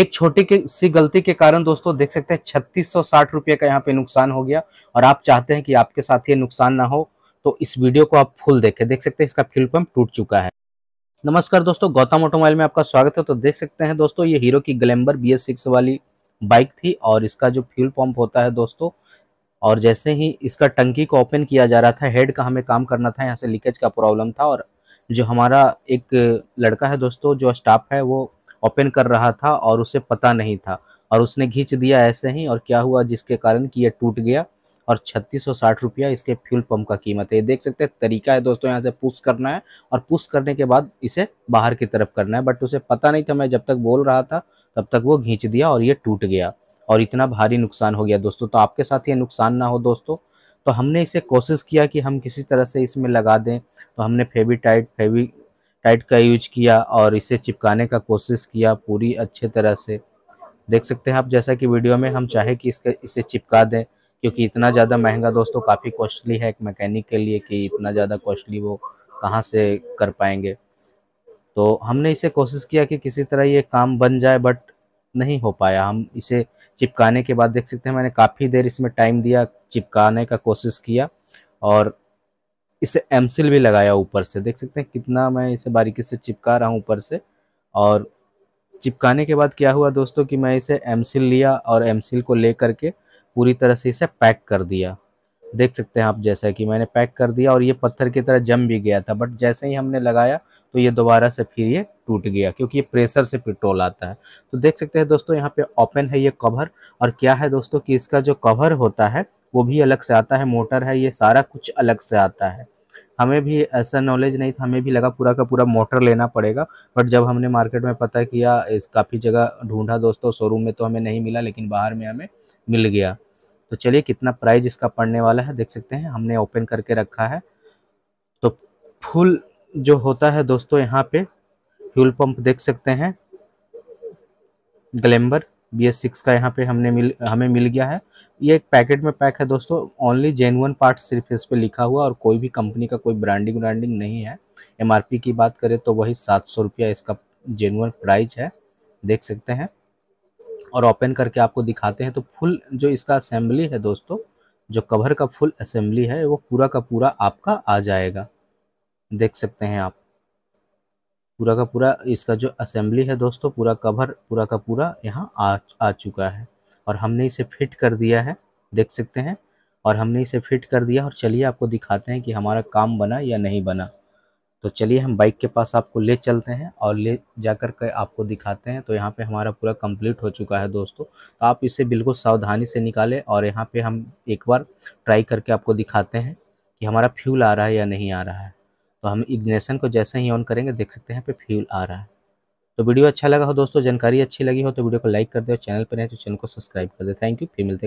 एक छोटी सी गलती के कारण दोस्तों देख सकते हैं छत्तीस सौ साठ रुपये का यहाँ पे नुकसान हो गया और आप चाहते हैं कि आपके साथ ये नुकसान ना हो तो इस वीडियो को आप फुल देखें देख सकते हैं इसका फ्यूल पंप टूट चुका है नमस्कार दोस्तों गौतम ऑटोमोबाइल में आपका स्वागत है तो देख सकते हैं दोस्तों ये हीरो की ग्लैम्बर बी वाली बाइक थी और इसका जो फ्यूल पंप होता है दोस्तों और जैसे ही इसका टंकी को ओपन किया जा रहा था हेड का हमें काम करना था यहाँ से लीकेज का प्रॉब्लम था और जो हमारा एक लड़का है दोस्तों जो स्टाफ है वो ओपन कर रहा था और उसे पता नहीं था और उसने घींच दिया ऐसे ही और क्या हुआ जिसके कारण कि यह टूट गया और छत्तीस सौ साठ रुपया इसके फ्यूल पंप का कीमत है ये देख सकते हैं तरीका है दोस्तों यहाँ से पुश करना है और पुश करने के बाद इसे बाहर की तरफ करना है बट उसे पता नहीं था मैं जब तक बोल रहा था तब तक वो घींच दिया और ये टूट गया और इतना भारी नुकसान हो गया दोस्तों तो आपके साथ ये नुकसान ना हो दोस्तों तो हमने इसे कोशिश किया कि हम किसी तरह से इसमें लगा दें तो हमने फेवी टाइट फेवी टाइट का यूज किया और इसे चिपकाने का कोशिश किया पूरी अच्छे तरह से देख सकते हैं आप जैसा कि वीडियो में हम चाहे कि इसके इसे चिपका दें क्योंकि इतना ज़्यादा महंगा दोस्तों काफ़ी कॉस्टली है एक मैकेनिक के लिए कि इतना ज़्यादा कॉस्टली वो कहाँ से कर पाएंगे तो हमने इसे कोशिश किया कि किसी तरह ये काम बन जाए बट नहीं हो पाया हम इसे चिपकाने के बाद देख सकते हैं मैंने काफ़ी देर इसमें टाइम दिया चिपकाने का कोशिश किया और इसे एमसिल भी लगाया ऊपर से देख सकते हैं कितना मैं इसे बारीकी से चिपका रहा हूँ ऊपर से और चिपकाने के बाद क्या हुआ दोस्तों कि मैं इसे एमसिल लिया और एमसिल को ले करके पूरी तरह से इसे पैक कर दिया देख सकते हैं आप जैसा कि मैंने पैक कर दिया और ये पत्थर की तरह जम भी गया था बट जैसे ही हमने लगाया तो ये दोबारा से फिर ये टूट गया क्योंकि ये प्रेशर से पेट्रोल आता है तो देख सकते हैं दोस्तों यहाँ पे ओपन है ये कवर और क्या है दोस्तों कि इसका जो कवर होता है वो भी अलग से आता है मोटर है ये सारा कुछ अलग से आता है हमें भी ऐसा नॉलेज नहीं था हमें भी लगा पूरा का पूरा मोटर लेना पड़ेगा बट जब हमने मार्केट में पता किया इस काफ़ी जगह ढूंढा दोस्तों शोरूम में तो हमें नहीं मिला लेकिन बाहर में हमें मिल गया तो चलिए कितना प्राइस इसका पड़ने वाला है देख सकते हैं हमने ओपन करके रखा है तो फुल जो होता है दोस्तों यहाँ पे फ्यूल पंप देख सकते हैं ग्लैम्बर बी एस सिक्स का यहाँ पे हमने मिल हमें मिल गया है ये एक पैकेट में पैक है दोस्तों ओनली जेनुअन पार्ट सिर्फ इस पर लिखा हुआ और कोई भी कंपनी का कोई ब्रांडिंग ब्रांडिंग नहीं है एमआरपी की बात करें तो वही सात सौ रुपया इसका जेनुअन प्राइज है देख सकते हैं और ओपन करके आपको दिखाते हैं तो फुल जो इसका असेंबली है दोस्तों जो कवर का फुल असेंबली है वो पूरा का पूरा आपका आ जाएगा देख सकते हैं आप पूरा का पूरा इसका जो असेंबली है दोस्तों पूरा कवर पूरा का पूरा यहाँ आ आ चुका है और हमने इसे फिट कर दिया है देख सकते हैं और हमने इसे फिट कर दिया और चलिए आपको दिखाते हैं कि हमारा काम बना या नहीं बना तो चलिए हम बाइक के पास आपको ले चलते हैं और ले जा कर के आपको दिखाते हैं तो यहाँ पे हमारा पूरा कंप्लीट हो चुका है दोस्तों तो आप इसे बिल्कुल सावधानी से निकालें और यहाँ पे हम एक बार ट्राई करके आपको दिखाते हैं कि हमारा फ्यूल आ रहा है या नहीं आ रहा है तो हम इग्निशन को जैसे ही ऑन करेंगे देख सकते हैं यहाँ पे फ्यूल आ रहा है तो वीडियो अच्छा लगा हो दोस्तों जानकारी अच्छी लगी हो तो वीडियो को लाइक कर दे और चैनल पर नहीं तो चैनल को सब्सक्राइब कर दे थैंक यू फिर मिलते